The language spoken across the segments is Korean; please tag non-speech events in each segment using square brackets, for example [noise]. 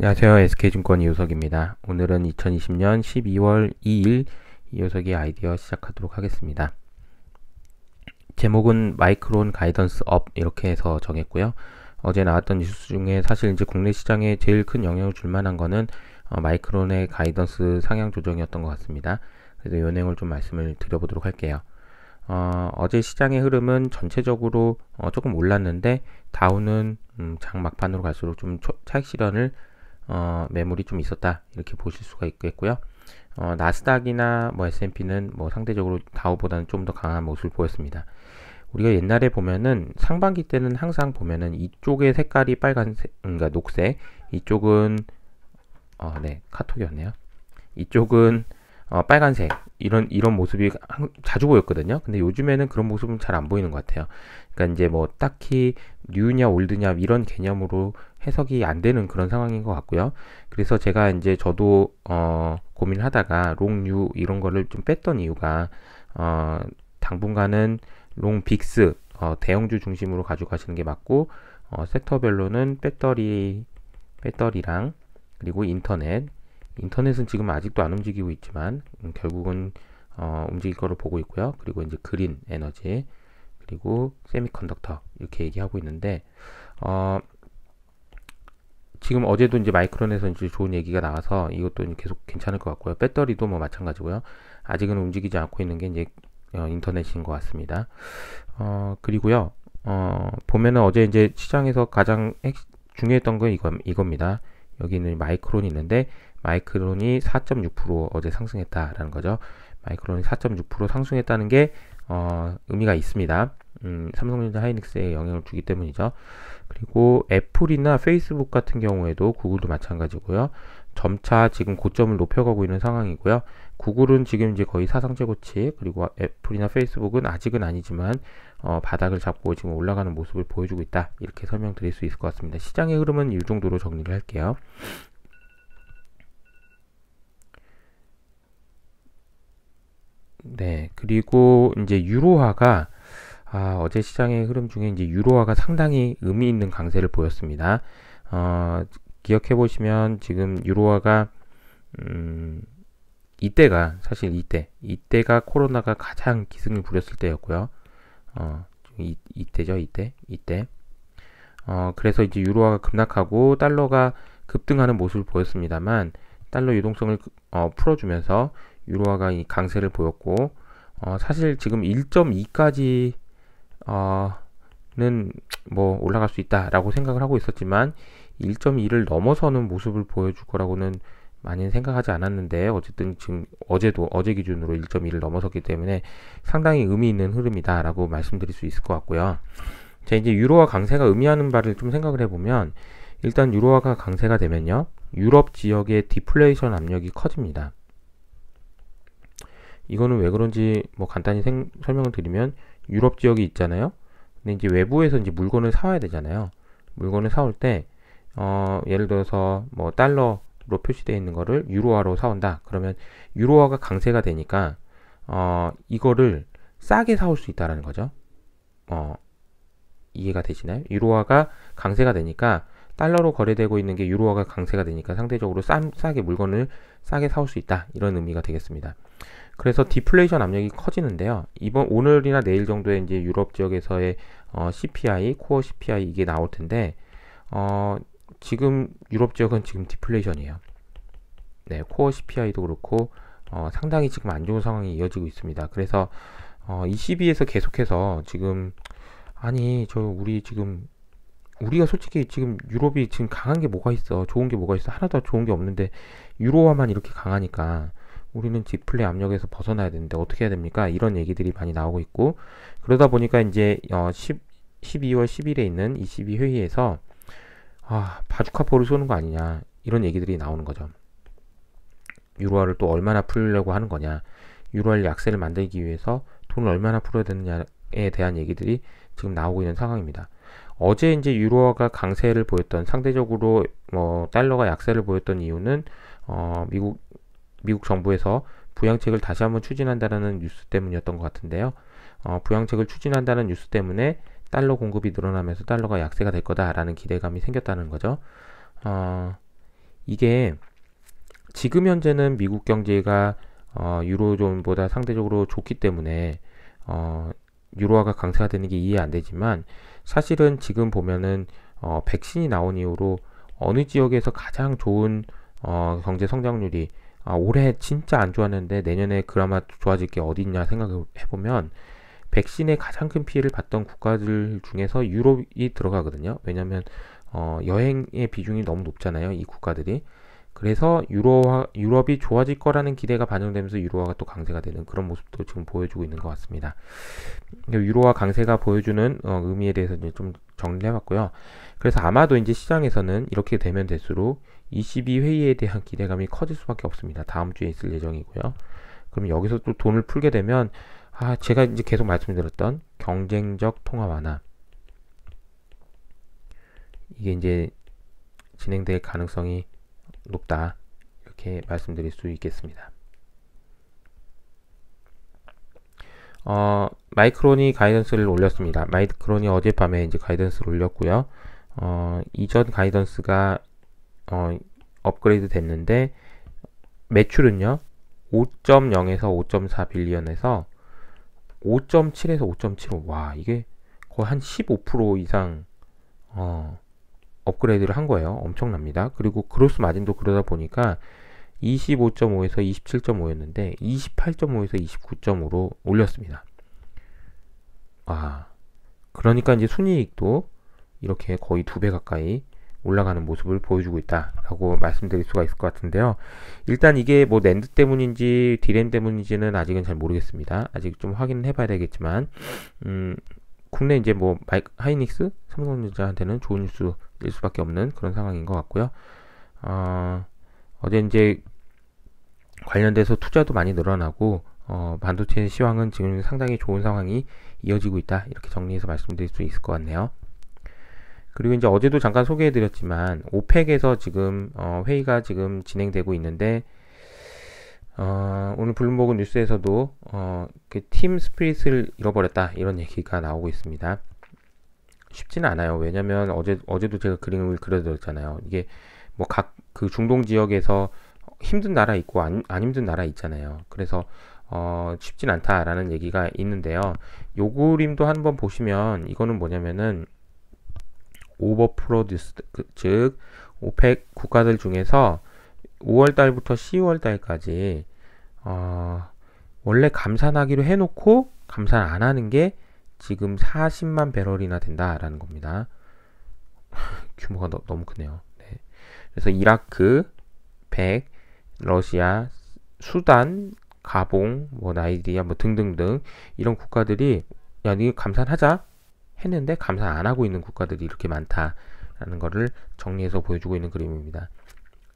안녕하세요. SK증권 이호석입니다. 오늘은 2020년 12월 2일 이호석의 아이디어 시작하도록 하겠습니다. 제목은 마이크론 가이던스 업 이렇게 해서 정했고요. 어제 나왔던 뉴스 중에 사실 이제 국내 시장에 제일 큰 영향을 줄 만한 거는 어, 마이크론의 가이던스 상향 조정이었던 것 같습니다. 그래서 요 내용을 좀 말씀을 드려보도록 할게요. 어, 제 시장의 흐름은 전체적으로 어, 조금 올랐는데 다운은 음, 장 막판으로 갈수록 좀 초, 차익 실현을 어, 매물이 좀 있었다 이렇게 보실 수가 있겠고요. 어, 나스닥이나 뭐 S&P는 뭐 상대적으로 다우보다는 좀 더 강한 모습을 보였습니다. 우리가 옛날에 보면은 상반기 때는 항상 보면은 이쪽의 색깔이 빨간색, 그러니까 녹색, 이쪽은 어, 네 카톡이었네요. 이쪽은 어, 빨간색 이런 이런 모습이 자주 보였거든요. 근데 요즘에는 그런 모습은 잘 안 보이는 것 같아요. 그러니까 이제 뭐 딱히 뉴냐 올드냐 이런 개념으로 해석이 안 되는 그런 상황인 것 같고요. 그래서 제가 이제 저도 어, 고민을 하다가 롱유 이런 거를 좀 뺐던 이유가 어, 당분간은 롱 빅스 어, 대형주 중심으로 가져 가시는 게 맞고 어, 섹터별로는 배터리 배터리랑 그리고 인터넷 인터넷은 지금 아직도 안 움직이고 있지만 음, 결국은 어, 움직일 거로 보고 있고요. 그리고 이제 그린 에너지 그리고 세미컨덕터 이렇게 얘기하고 있는데 어, 지금 어제도 이제 마이크론에서 이제 좋은 얘기가 나와서 이것도 계속 괜찮을 것 같고요. 배터리도 뭐 마찬가지고요. 아직은 움직이지 않고 있는 게 이제 어, 인터넷인 것 같습니다. 어, 그리고요. 어, 보면은 어제 이제 시장에서 가장 중요했던 건 이거, 이겁니다. 여기는 마이크론이 있는데 마이크론이 4.6% 어제 상승했다라는 거죠. 마이크론이 4.6% 상승했다는 게 어, 의미가 있습니다. 음, 삼성전자 하이닉스에 영향을 주기 때문이죠. 그리고 애플이나 페이스북 같은 경우에도 구글도 마찬가지고요. 점차 지금 고점을 높여가고 있는 상황이고요. 구글은 지금 이제 거의 사상 최고치 그리고 애플이나 페이스북은 아직은 아니지만 어, 바닥을 잡고 지금 올라가는 모습을 보여주고 있다 이렇게 설명드릴 수 있을 것 같습니다. 시장의 흐름은 이 정도로 정리를 할게요. 네, 그리고 이제 유로화가 아, 어제 시장의 흐름 중에 이제 유로화가 상당히 의미 있는 강세를 보였습니다. 어, 기억해 보시면 지금 유로화가 음, 이때가 사실 이때 이때가 코로나가 가장 기승을 부렸을 때였고요. 어, 이, 이때죠, 이때, 이때. 어, 그래서 이제 유로화가 급락하고 달러가 급등하는 모습을 보였습니다만 달러 유동성을 어, 풀어주면서 유로화가 이 강세를 보였고 어, 사실 지금 1.2까지 어, 는뭐 올라갈 수 있다라고 생각을 하고 있었지만 1.2를 넘어서는 모습을 보여줄 거라고는 많이 생각하지 않았는데 어쨌든 지금 어제도 어제 기준으로 1.2를 넘어섰기 때문에 상당히 의미 있는 흐름이다라고 말씀드릴 수 있을 것 같고요. 자 이제 유로화 강세가 의미하는 바를 좀 생각을 해보면 일단 유로화가 강세가 되면요 유럽 지역의 디플레이션 압력이 커집니다. 이거는 왜 그런지 뭐 간단히 생, 설명을 드리면 유럽 지역이 있잖아요. 근데 이제 외부에서 이제 물건을 사와야 되잖아요. 물건을 사올 때 어, 예를 들어서 뭐 달러로 표시되어 있는 거를 유로화로 사온다. 그러면 유로화가 강세가 되니까 어, 이거를 싸게 사 올 수 있다라는 거죠. 어, 이해가 되시나요? 유로화가 강세가 되니까 달러로 거래되고 있는 게 유로화가 강세가 되니까 상대적으로 싼, 싸게 물건을 싸게 사 올 수 있다. 이런 의미가 되겠습니다. 그래서 디플레이션 압력이 커지는데요. 이번 오늘이나 내일 정도에 이제 유럽 지역에서의 어, CPI, 코어 CPI 이게 나올 텐데 어, 지금 유럽 지역은 지금 디플레이션이에요. 네, 코어 CPI도 그렇고 어, 상당히 지금 안 좋은 상황이 이어지고 있습니다. 그래서 어, 2 c 에서 계속해서 지금 아니 저 우리 지금 우리가 솔직히 지금 유럽이 지금 강한 게 뭐가 있어 좋은 게 뭐가 있어 하나도 좋은 게 없는데 유로화만 이렇게 강하니까 우리는 디플레이 압력에서 벗어나야 되는데 어떻게 해야 됩니까? 이런 얘기들이 많이 나오고 있고 그러다 보니까 이제 어 10, 12월 10일에 있는 22 회의에서 아 바주카포를 쏘는 거 아니냐 이런 얘기들이 나오는 거죠. 유로화를 또 얼마나 풀려고 하는 거냐 유로화를 약세를 만들기 위해서 돈을 얼마나 풀어야 되느냐에 대한 얘기들이 지금 나오고 있는 상황입니다. 어제 이제 유로화가 강세를 보였던 상대적으로 뭐 달러가 약세를 보였던 이유는 어 미국 미국 정부에서 부양책을 다시 한번 추진한다라는 뉴스 때문이었던 것 같은데요. 어, 부양책을 추진한다는 뉴스 때문에 달러 공급이 늘어나면서 달러가 약세가 될 거다라는 기대감이 생겼다는 거죠. 어, 이게 지금 현재는 미국 경제가 어, 유로존보다 상대적으로 좋기 때문에 어, 유로화가 강세가 되는 게 이해 안 되지만 사실은 지금 보면은 어, 백신이 나온 이후로 어느 지역에서 가장 좋은 어, 경제 성장률이 아, 올해 진짜 안 좋았는데 내년에 그나마 좋아질 게어디있냐 생각해보면 을 백신의 가장 큰 피해를 봤던 국가들 중에서 유럽이 들어가거든요. 왜냐하면 어, 여행의 비중이 너무 높잖아요. 이 국가들이. 그래서 유로화, 유럽이 좋아질 거라는 기대가 반영되면서 유로화가 또 강세가 되는 그런 모습도 지금 보여주고 있는 것 같습니다. 그러니까 유로화 강세가 보여주는 어, 의미에 대해서 좀 정리를 해봤고요. 그래서 아마도 이제 시장에서는 이렇게 되면 될수록 22회의에 대한 기대감이 커질 수밖에 없습니다. 다음 주에 있을 예정이고요. 그럼 여기서 또 돈을 풀게 되면 아 제가 이제 계속 말씀드렸던 경쟁적 통화 완화 이게 이제 진행될 가능성이 높다 이렇게 말씀드릴 수 있겠습니다. 어, 마이크론이 가이던스를 올렸습니다. 마이크론이 어젯밤에 이제 가이던스를 올렸고요. 어, 이전 가이던스가 어, 업그레이드 됐는데 매출은요. 5.0에서 5.4 빌리언에서 5.7에서 5.75. 와, 이게 거의 한 15% 이상 어, 업그레이드를 한 거예요. 엄청납니다. 그리고 그로스 마진도 그러다 보니까 25.5에서 27.5였는데 28.5에서 29.5로 올렸습니다. 아, 그러니까 이제 순이익도 이렇게 거의 두 배 가까이 올라가는 모습을 보여주고 있다라고 말씀드릴 수가 있을 것 같은데요. 일단 이게 뭐 랜드 때문인지 디램 때문인지는 아직은 잘 모르겠습니다. 아직 좀 확인해 을 봐야 되겠지만 음, 국내 이제 뭐 마이, 하이닉스 삼성전자한테는 좋은 뉴스일 수밖에 없는 그런 상황인 것 같고요. 어, 어제 이제 관련돼서 투자도 많이 늘어나고 어, 반도체 시황은 지금 상당히 좋은 상황이 이어지고 있다 이렇게 정리해서 말씀드릴 수 있을 것 같네요. 그리고 이제 어제도 잠깐 소개해드렸지만 오펙에서 지금 어, 회의가 지금 진행되고 있는데 어, 오늘 블룸버그 뉴스에서도 어, 그팀 스피릿을 잃어버렸다 이런 얘기가 나오고 있습니다. 쉽지는 않아요. 왜냐면 어제 어제도 제가 그림을 그려드렸잖아요. 이게 뭐각그 중동 지역에서 힘든 나라 있고 안, 안 힘든 나라 있잖아요. 그래서 어, 쉽진 않다라는 얘기가 있는데요. 요 그림도 한번 보시면 이거는 뭐냐면은 오버 프로듀스 그, 즉 오펙 국가들 중에서 5월 달부터 10월 달까지 어, 원래 감산하기로 해놓고 감산 안 하는 게 지금 40만 배럴이나 된다라는 겁니다. [laughs] 규모가 너, 너무 크네요. 그래서 이라크, 백, 러시아, 수단, 가봉, 뭐 나이지리아 뭐 등등등 이런 국가들이 야, 니 감산하자 했는데 감산 안 하고 있는 국가들이 이렇게 많다라는 거를 정리해서 보여주고 있는 그림입니다.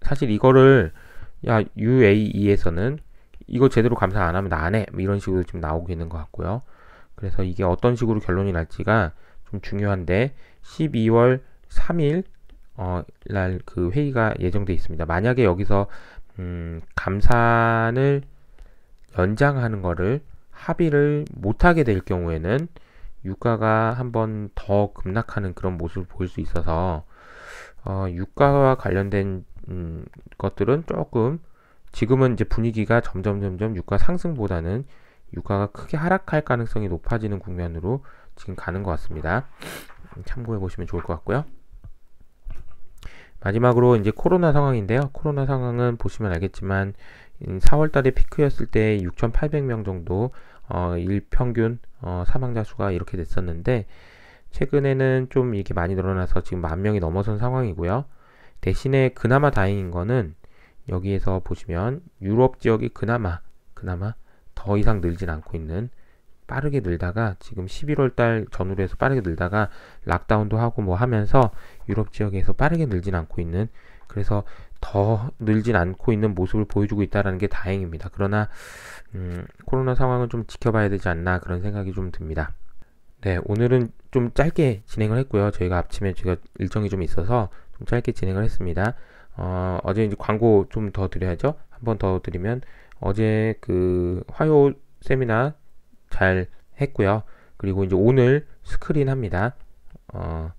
사실 이거를 야 UAE에서는 이거 제대로 감산 안 하면 나 안 해. 뭐 이런 식으로 지금 나오고 있는 것 같고요. 그래서 이게 어떤 식으로 결론이 날지가 좀 중요한데 12월 3일 어, 날 그 회의가 예정돼 있습니다. 만약에 여기서 음, 감산을 연장하는 거를 합의를 못하게 될 경우에는 유가가 한 번 더 급락하는 그런 모습을 보일 수 있어서 어, 유가와 관련된 음, 것들은 조금 지금은 이제 분위기가 점점 점점 유가 상승보다는 유가가 크게 하락할 가능성이 높아지는 국면으로 지금 가는 것 같습니다. 참고해 보시면 좋을 것 같고요. 마지막으로 이제 코로나 상황인데요. 코로나 상황은 보시면 알겠지만 4월달에 음, 피크였을 때 6,800명 정도 어, 일평균 어, 사망자 수가 이렇게 됐었는데 최근에는 좀 이렇게 많이 늘어나서 지금 만 명이 넘어선 상황이고요. 대신에 그나마 다행인 거는 여기에서 보시면 유럽 지역이 그나마 그나마 더 이상 늘진 않고 있는 빠르게 늘다가 지금 11월 달 전후로 해서 빠르게 늘다가 락다운도 하고 뭐 하면서 유럽 지역에서 빠르게 늘진 않고 있는 그래서 더 늘진 않고 있는 모습을 보여주고 있다는 게 다행입니다. 그러나 음, 코로나 상황은 좀 지켜봐야 되지 않나 그런 생각이 좀 듭니다. 네, 오늘은 좀 짧게 진행을 했고요. 저희가 아침에 제가 일정이 좀 있어서 좀 짧게 진행을 했습니다. 어, 어제 이제 광고 좀 더 드려야죠. 한번더 드리면 어제 그 화요 세미나 잘 했고요. 그리고 이제 오늘 스크린 합니다. 어,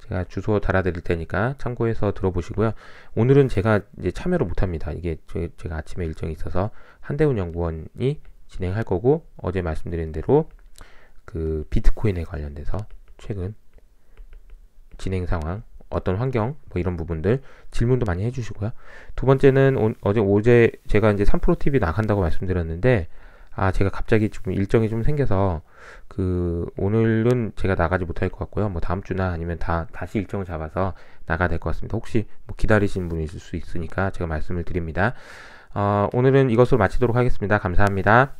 제가 주소 달아드릴 테니까 참고해서 들어보시고요. 오늘은 제가 이제 참여를 못합니다. 이게 제, 가 아침에 일정이 있어서 한대훈 연구원이 진행할 거고 어제 말씀드린 대로 그 비트코인에 관련돼서 최근 진행 상황, 어떤 환경 뭐 이런 부분들 질문도 많이 해주시고요. 두 번째는 오, 어제 오제 제가 이제 3프로 TV 나간다고 말씀드렸는데 아, 제가 갑자기 좀 일정이 좀 생겨서 그 오늘은 제가 나가지 못할 것 같고요. 뭐 다음 주나 아니면 다 다시 일정을 잡아서 나가야 될 것 같습니다. 혹시 뭐 기다리신 분이 있을 수 있으니까 제가 말씀을 드립니다. 어, 오늘은 이것으로 마치도록 하겠습니다. 감사합니다.